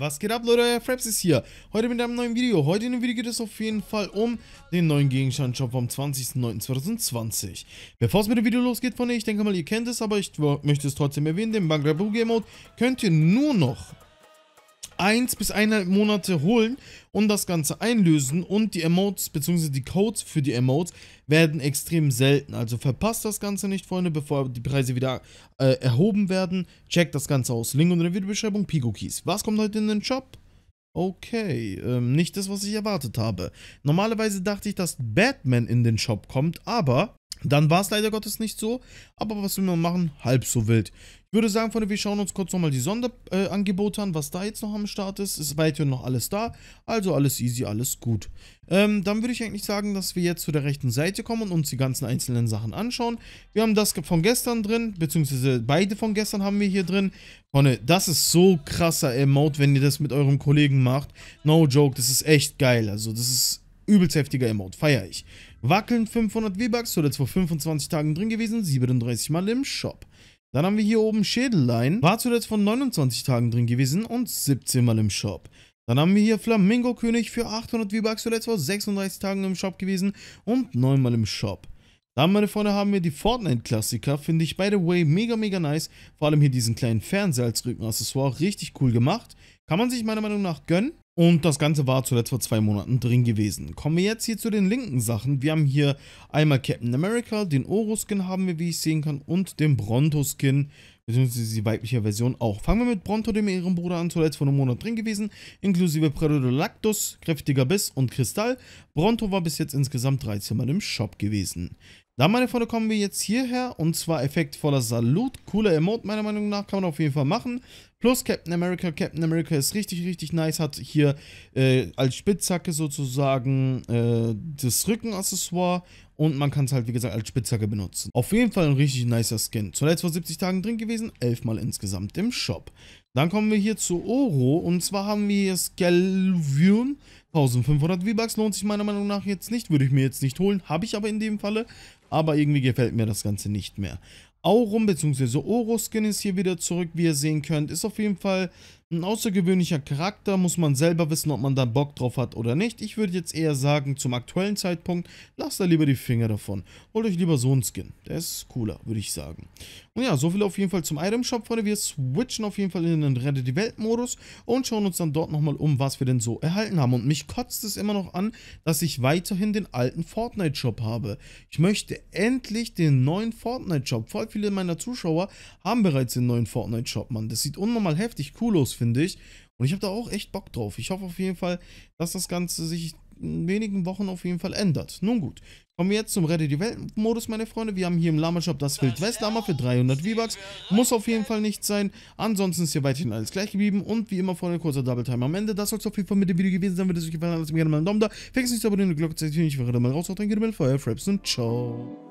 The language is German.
Was geht ab Leute, euer Fraps ist hier. Heute mit einem neuen Video. Heute in dem Video geht es auf jeden Fall um den neuen Gegenstandshop vom 20.09.2020. Bevor es mit dem Video losgeht, Freunde, ich denke mal ihr kennt es, aber ich möchte es trotzdem erwähnen, den Bangrabu Game Mode könnt ihr nur noch 1 bis 1,5 Monate holen und das Ganze einlösen und die Emotes bzw. die Codes für die Emotes werden extrem selten. Also verpasst das Ganze nicht, Freunde, bevor die Preise wieder äh, erhoben werden. Checkt das Ganze aus. Link unter der Videobeschreibung, Pico Keys. Was kommt heute in den Shop? Okay, ähm, nicht das, was ich erwartet habe. Normalerweise dachte ich, dass Batman in den Shop kommt, aber dann war es leider Gottes nicht so, aber was will man machen? Halb so wild. Ich würde sagen, Freunde, wir schauen uns kurz nochmal die Sonderangebote äh, an, was da jetzt noch am Start ist. Ist weiterhin noch alles da, also alles easy, alles gut. Ähm, dann würde ich eigentlich sagen, dass wir jetzt zu der rechten Seite kommen und uns die ganzen einzelnen Sachen anschauen. Wir haben das von gestern drin, beziehungsweise beide von gestern haben wir hier drin. Freunde, das ist so krasser Emote, wenn ihr das mit eurem Kollegen macht. No joke, das ist echt geil, also das ist übelst heftiger Emote, feiere ich. Wackeln 500 V-Bucks, zuletzt vor 25 Tagen drin gewesen, 37 Mal im Shop. Dann haben wir hier oben Schädellein, war zuletzt vor 29 Tagen drin gewesen und 17 Mal im Shop. Dann haben wir hier Flamingo König für 800 V-Bucks, zuletzt vor 36 Tagen im Shop gewesen und 9 Mal im Shop. Dann, meine Freunde, haben wir die Fortnite-Klassiker. Finde ich, by the way, mega, mega nice. Vor allem hier diesen kleinen Fernseher als Rückenaccessoire. Richtig cool gemacht. Kann man sich meiner Meinung nach gönnen. Und das Ganze war zuletzt vor zwei Monaten drin gewesen. Kommen wir jetzt hier zu den linken Sachen. Wir haben hier einmal Captain America, den Oro-Skin haben wir, wie ich sehen kann, und den Bronto-Skin, beziehungsweise die weibliche Version auch. Fangen wir mit Bronto, dem Ehrenbruder, an, zuletzt vor einem Monat drin gewesen, inklusive Predolactus, kräftiger Biss und Kristall. Bronto war bis jetzt insgesamt 13 Mal im Shop gewesen. Dann, meine Freunde, kommen wir jetzt hierher und zwar effektvoller Salut. Cooler Emote, meiner Meinung nach, kann man auf jeden Fall machen. Plus Captain America. Captain America ist richtig, richtig nice. Hat hier äh, als Spitzhacke sozusagen äh, das Rückenaccessoire. Und man kann es halt, wie gesagt, als Spitzhacke benutzen. Auf jeden Fall ein richtig nicer Skin. Zuletzt vor 70 Tagen drin gewesen. Elfmal insgesamt im Shop. Dann kommen wir hier zu Oro. Und zwar haben wir hier Skelvion. 1500 V-Bucks lohnt sich meiner Meinung nach jetzt nicht. Würde ich mir jetzt nicht holen. Habe ich aber in dem Falle. Aber irgendwie gefällt mir das Ganze nicht mehr. Aurum bzw. Oroskin ist hier wieder zurück, wie ihr sehen könnt. Ist auf jeden Fall ein außergewöhnlicher Charakter, muss man selber wissen, ob man da Bock drauf hat oder nicht. Ich würde jetzt eher sagen, zum aktuellen Zeitpunkt, lasst da lieber die Finger davon. Holt euch lieber so einen Skin. Der ist cooler, würde ich sagen. Und ja, soviel auf jeden Fall zum Item Shop, Freunde. Wir switchen auf jeden Fall in den Rette die Welt Modus und schauen uns dann dort nochmal um, was wir denn so erhalten haben. Und mich kotzt es immer noch an, dass ich weiterhin den alten Fortnite Shop habe. Ich möchte endlich den neuen Fortnite Shop. Vor viele meiner Zuschauer haben bereits den neuen Fortnite-Shop, Mann. Das sieht unnormal heftig cool aus, finde ich. Und ich habe da auch echt Bock drauf. Ich hoffe auf jeden Fall, dass das Ganze sich in wenigen Wochen auf jeden Fall ändert. Nun gut. Kommen wir jetzt zum Rette die Welt-Modus, meine Freunde. Wir haben hier im Lama-Shop das Wild West Lama für 300 V-Bucks. Muss auf jeden Fall nicht sein. Ansonsten ist hier weiterhin alles gleich geblieben. Und wie immer, Freunde, kurzer Double-Time am Ende. Das soll es auf jeden Fall mit dem Video gewesen sein. Wenn es euch gefallen hat, lasst mir gerne mal einen Daumen da. Vergesst nicht zu abonnieren, die Glocke zu aktivieren. Ich werde dann mal raus. Auf dein Gerümmel, Feuer, Fraps und ciao.